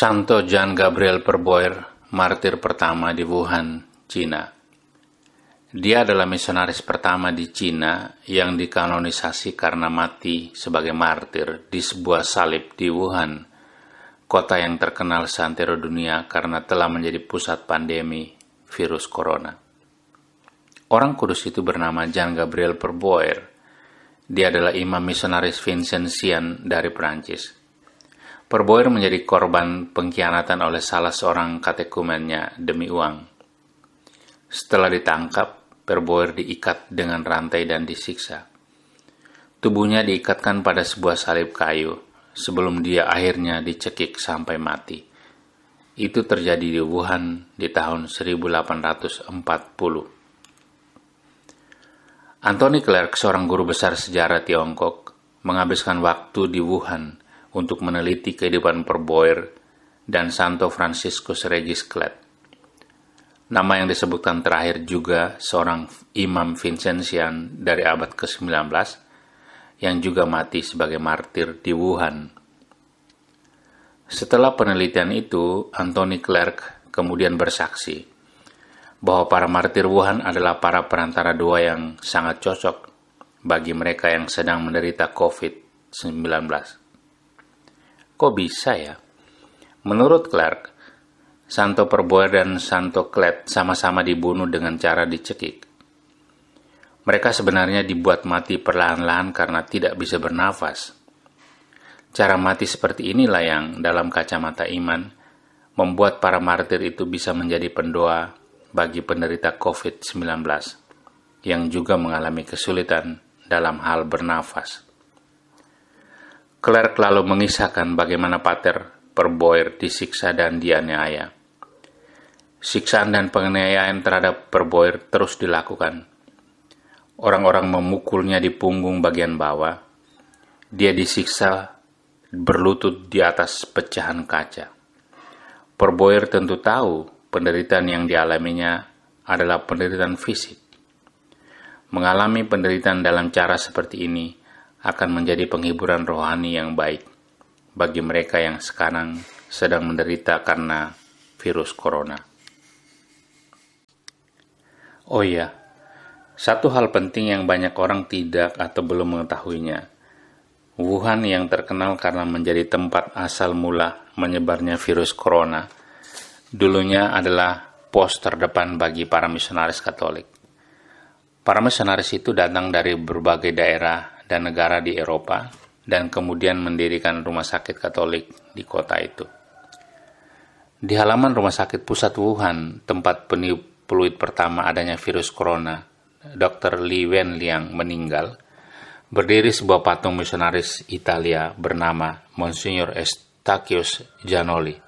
Santo Jean Gabriel Perboer, martir pertama di Wuhan, Cina. Dia adalah misionaris pertama di Cina yang dikanonisasi karena mati sebagai martir di sebuah salib di Wuhan, kota yang terkenal santero dunia karena telah menjadi pusat pandemi virus corona. Orang kudus itu bernama Jean Gabriel Perboer. Dia adalah imam misionaris Vincentian dari Perancis. Perboer menjadi korban pengkhianatan oleh salah seorang katekumennya demi uang. Setelah ditangkap, Perboer diikat dengan rantai dan disiksa. Tubuhnya diikatkan pada sebuah salib kayu, sebelum dia akhirnya dicekik sampai mati. Itu terjadi di Wuhan di tahun 1840. Anthony Clark, seorang guru besar sejarah Tiongkok, menghabiskan waktu di Wuhan untuk meneliti kehidupan Perboer dan Santo Franciscus Regis Klet. Nama yang disebutkan terakhir juga seorang imam Vincentian dari abad ke-19 yang juga mati sebagai martir di Wuhan. Setelah penelitian itu, Anthony Clerk kemudian bersaksi bahwa para martir Wuhan adalah para perantara dua yang sangat cocok bagi mereka yang sedang menderita COVID-19. Kok bisa ya? Menurut Clark, Santo Perboa dan Santo Klet sama-sama dibunuh dengan cara dicekik. Mereka sebenarnya dibuat mati perlahan-lahan karena tidak bisa bernafas. Cara mati seperti inilah yang dalam kacamata iman membuat para martir itu bisa menjadi pendoa bagi penderita COVID-19 yang juga mengalami kesulitan dalam hal bernafas. Clark lalu mengisahkan bagaimana Pater Perboer disiksa dan dianiaya. Siksaan dan penganiayaan terhadap Perboer terus dilakukan. Orang-orang memukulnya di punggung bagian bawah. Dia disiksa berlutut di atas pecahan kaca. Perboer tentu tahu penderitaan yang dialaminya adalah penderitaan fisik. Mengalami penderitaan dalam cara seperti ini akan menjadi penghiburan rohani yang baik bagi mereka yang sekarang sedang menderita karena virus corona. Oh iya, satu hal penting yang banyak orang tidak atau belum mengetahuinya. Wuhan yang terkenal karena menjadi tempat asal mula menyebarnya virus corona, dulunya adalah pos terdepan bagi para misionaris Katolik. Para misionaris itu datang dari berbagai daerah dan negara di Eropa, dan kemudian mendirikan rumah sakit Katolik di kota itu. Di halaman rumah sakit pusat Wuhan, tempat peniup peluit pertama adanya virus corona, Dr. Li Wenliang meninggal, berdiri sebuah patung misionaris Italia bernama Monsignor Estacius Janoli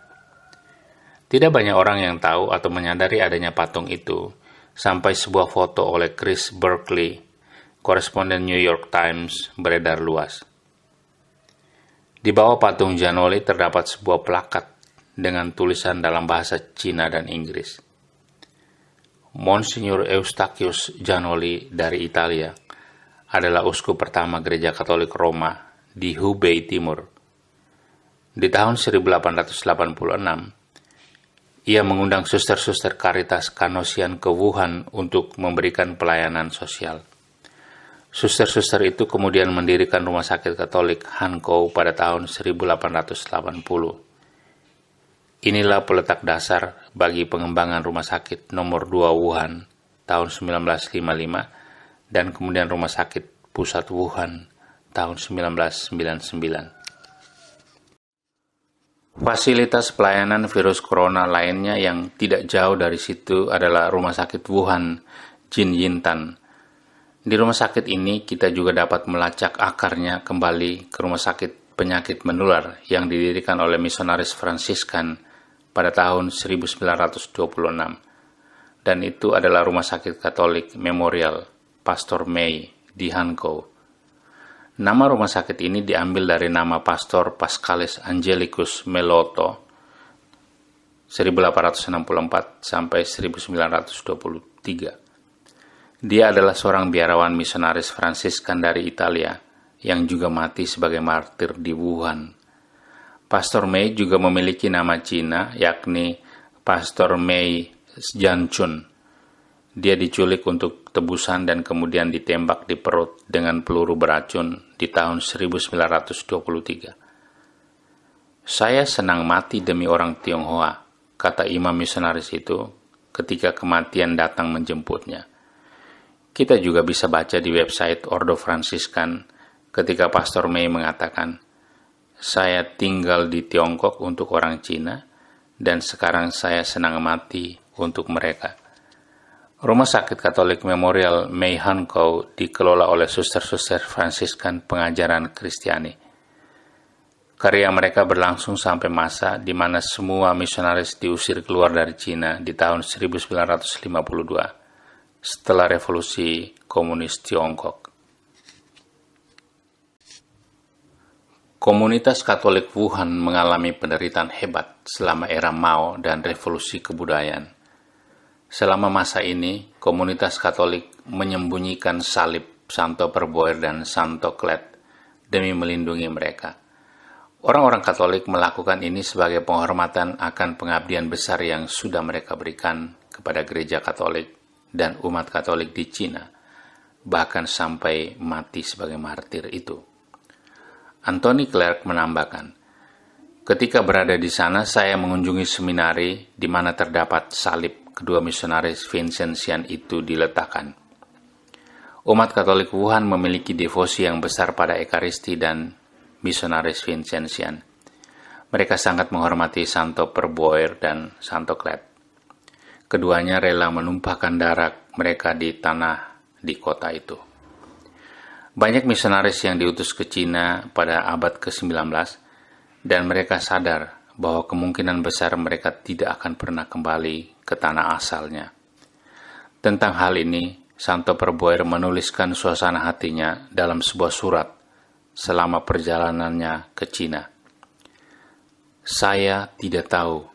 Tidak banyak orang yang tahu atau menyadari adanya patung itu, sampai sebuah foto oleh Chris Berkeley koresponden New York Times beredar luas. Di bawah patung Janoli terdapat sebuah plakat dengan tulisan dalam bahasa Cina dan Inggris. Monsignor Eustachius Janoli dari Italia adalah uskup pertama gereja Katolik Roma di Hubei Timur. Di tahun 1886, ia mengundang suster-suster Karitas Kanosian ke Wuhan untuk memberikan pelayanan sosial. Suster-suster itu kemudian mendirikan rumah sakit Katolik Hankou pada tahun 1880. Inilah peletak dasar bagi pengembangan rumah sakit nomor 2 Wuhan tahun 1955 dan kemudian rumah sakit pusat Wuhan tahun 1999. Fasilitas pelayanan virus corona lainnya yang tidak jauh dari situ adalah Rumah Sakit Wuhan, Jin Yintan, di rumah sakit ini kita juga dapat melacak akarnya kembali ke rumah sakit penyakit menular yang didirikan oleh misionaris Fransiskan pada tahun 1926. Dan itu adalah rumah sakit Katolik Memorial Pastor May di Hankow. Nama rumah sakit ini diambil dari nama Pastor Pascalis Angelicus Meloto 1864 sampai 1923 dia adalah seorang biarawan misionaris Fransiskan dari Italia yang juga mati sebagai martir di Wuhan. Pastor Mei juga memiliki nama Cina yakni Pastor Mei Jianchun. Dia diculik untuk tebusan dan kemudian ditembak di perut dengan peluru beracun di tahun 1923. Saya senang mati demi orang Tionghoa, kata imam misionaris itu ketika kematian datang menjemputnya. Kita juga bisa baca di website Ordo Fransiskan ketika Pastor Mei mengatakan, "Saya tinggal di Tiongkok untuk orang Cina dan sekarang saya senang mati untuk mereka." Rumah Sakit Katolik Memorial Mei Hankou dikelola oleh suster-suster Fransiskan pengajaran Kristiani. Karya mereka berlangsung sampai masa di mana semua misionaris diusir keluar dari Cina di tahun 1952 setelah revolusi komunis Tiongkok. Komunitas Katolik Wuhan mengalami penderitaan hebat selama era Mao dan revolusi kebudayaan. Selama masa ini, komunitas Katolik menyembunyikan salib Santo Perboer dan Santo Klet demi melindungi mereka. Orang-orang Katolik melakukan ini sebagai penghormatan akan pengabdian besar yang sudah mereka berikan kepada gereja Katolik dan umat Katolik di Cina, bahkan sampai mati sebagai martir itu. Anthony Clark menambahkan, Ketika berada di sana, saya mengunjungi seminari di mana terdapat salib kedua misionaris Vincentian itu diletakkan. Umat Katolik Wuhan memiliki devosi yang besar pada Ekaristi dan misionaris Vincentian. Mereka sangat menghormati Santo Perboer dan Santo Klet. Keduanya rela menumpahkan darah mereka di tanah di kota itu. Banyak misionaris yang diutus ke Cina pada abad ke-19 dan mereka sadar bahwa kemungkinan besar mereka tidak akan pernah kembali ke tanah asalnya. Tentang hal ini, Santo Perboer menuliskan suasana hatinya dalam sebuah surat selama perjalanannya ke Cina. Saya tidak tahu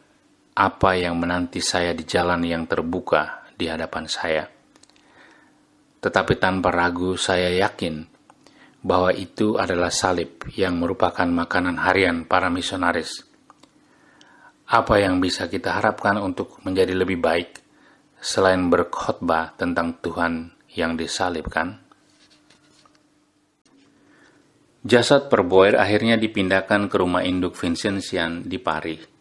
apa yang menanti saya di jalan yang terbuka di hadapan saya. Tetapi tanpa ragu, saya yakin bahwa itu adalah salib yang merupakan makanan harian para misionaris. Apa yang bisa kita harapkan untuk menjadi lebih baik selain berkhotbah tentang Tuhan yang disalibkan? Jasad Perboer akhirnya dipindahkan ke rumah induk Vincentian di Paris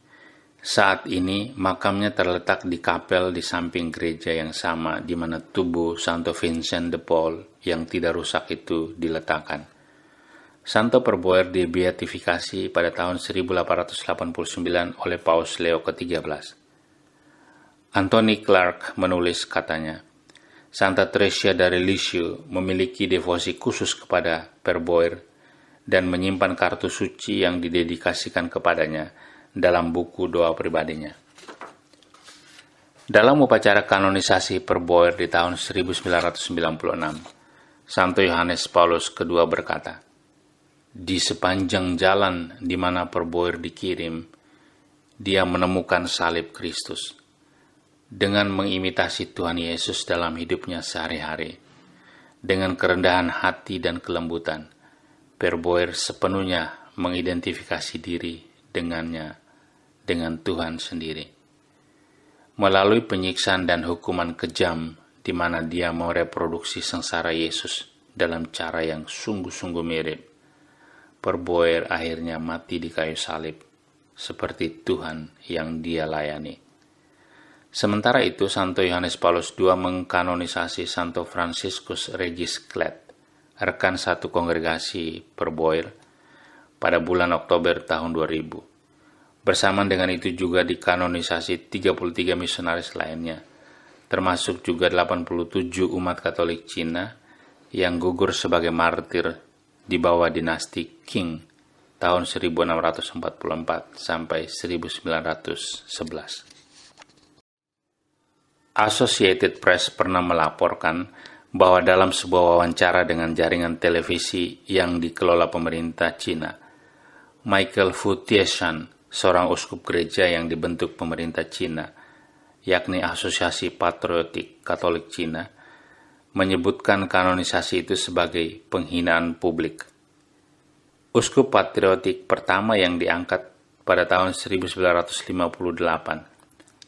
saat ini makamnya terletak di kapel di samping gereja yang sama di mana tubuh Santo Vincent de Paul yang tidak rusak itu diletakkan. Santo Perboer dibeatifikasi pada tahun 1889 oleh Paus Leo ke-13. Anthony Clark menulis katanya, Santa Teresa dari Lisieux memiliki devosi khusus kepada Perboer dan menyimpan kartu suci yang didedikasikan kepadanya – dalam buku doa pribadinya. Dalam upacara kanonisasi Perboer di tahun 1996, Santo Yohanes Paulus II berkata, di sepanjang jalan di mana Perboer dikirim, dia menemukan salib Kristus. Dengan mengimitasi Tuhan Yesus dalam hidupnya sehari-hari, dengan kerendahan hati dan kelembutan, Perboer sepenuhnya mengidentifikasi diri dengannya dengan Tuhan sendiri. Melalui penyiksaan dan hukuman kejam di mana dia mau reproduksi sengsara Yesus dalam cara yang sungguh-sungguh mirip. Perboer akhirnya mati di kayu salib, seperti Tuhan yang dia layani. Sementara itu, Santo Yohanes Paulus II mengkanonisasi Santo Franciscus Regis Klet, rekan satu kongregasi Perboyer pada bulan Oktober tahun 2000. Bersamaan dengan itu juga dikanonisasi 33 misionaris lainnya, termasuk juga 87 umat Katolik Cina yang gugur sebagai martir di bawah dinasti Qing tahun 1644 sampai 1911. Associated Press pernah melaporkan bahwa dalam sebuah wawancara dengan jaringan televisi yang dikelola pemerintah Cina, Michael Tieshan, seorang uskup gereja yang dibentuk pemerintah Cina, yakni Asosiasi Patriotik Katolik Cina, menyebutkan kanonisasi itu sebagai penghinaan publik. Uskup patriotik pertama yang diangkat pada tahun 1958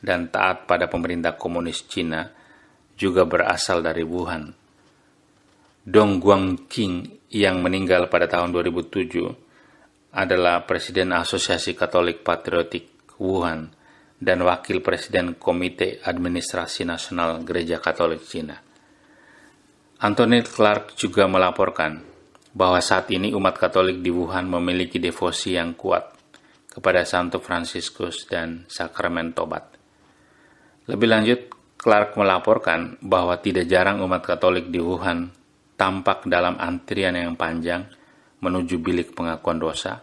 dan taat pada pemerintah komunis Cina juga berasal dari Wuhan. Dong Guangqing yang meninggal pada tahun 2007 adalah Presiden Asosiasi Katolik Patriotik Wuhan dan Wakil Presiden Komite Administrasi Nasional Gereja Katolik Cina. Anthony Clark juga melaporkan bahwa saat ini umat Katolik di Wuhan memiliki devosi yang kuat kepada Santo Fransiskus dan Sakramen Tobat. Lebih lanjut, Clark melaporkan bahwa tidak jarang umat Katolik di Wuhan tampak dalam antrian yang panjang menuju bilik pengakuan dosa,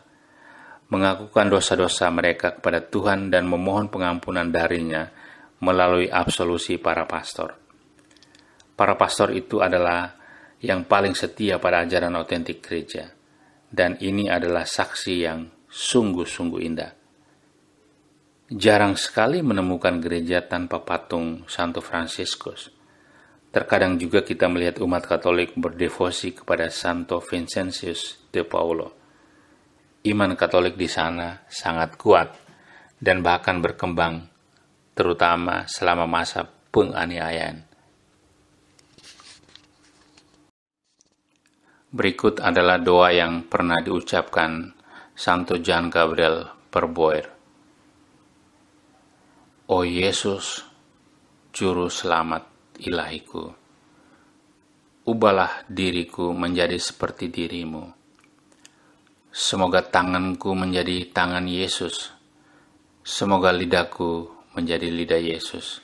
mengakukan dosa-dosa mereka kepada Tuhan dan memohon pengampunan darinya melalui absolusi para pastor. Para pastor itu adalah yang paling setia pada ajaran otentik gereja, dan ini adalah saksi yang sungguh-sungguh indah. Jarang sekali menemukan gereja tanpa patung Santo Fransiskus. Terkadang juga kita melihat umat Katolik berdevosi kepada Santo Vincentius de Paulo. Iman Katolik di sana sangat kuat dan bahkan berkembang, terutama selama masa penganiayaan. Berikut adalah doa yang pernah diucapkan Santo John Gabriel Perboer. O Yesus, Juru Selamat, ilahiku. Ubahlah diriku menjadi seperti dirimu. Semoga tanganku menjadi tangan Yesus. Semoga lidahku menjadi lidah Yesus.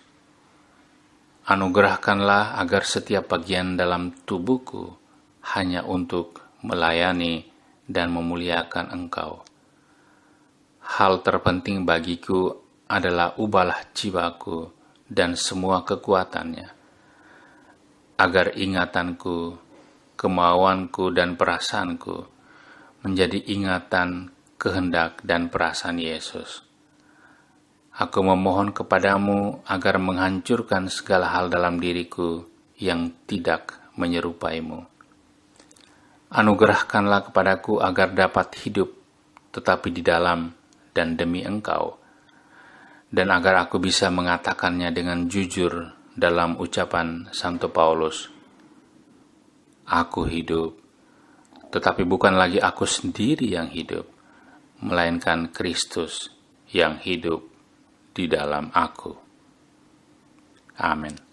Anugerahkanlah agar setiap bagian dalam tubuhku hanya untuk melayani dan memuliakan Engkau. Hal terpenting bagiku adalah ubahlah jiwaku dan semua kekuatannya agar ingatanku, kemauanku, dan perasaanku menjadi ingatan, kehendak, dan perasaan Yesus. Aku memohon kepadamu agar menghancurkan segala hal dalam diriku yang tidak menyerupaimu. Anugerahkanlah kepadaku agar dapat hidup, tetapi di dalam dan demi Engkau, dan agar aku bisa mengatakannya dengan jujur dalam ucapan Santo Paulus, "Aku hidup, tetapi bukan lagi aku sendiri yang hidup, melainkan Kristus yang hidup di dalam aku." Amin.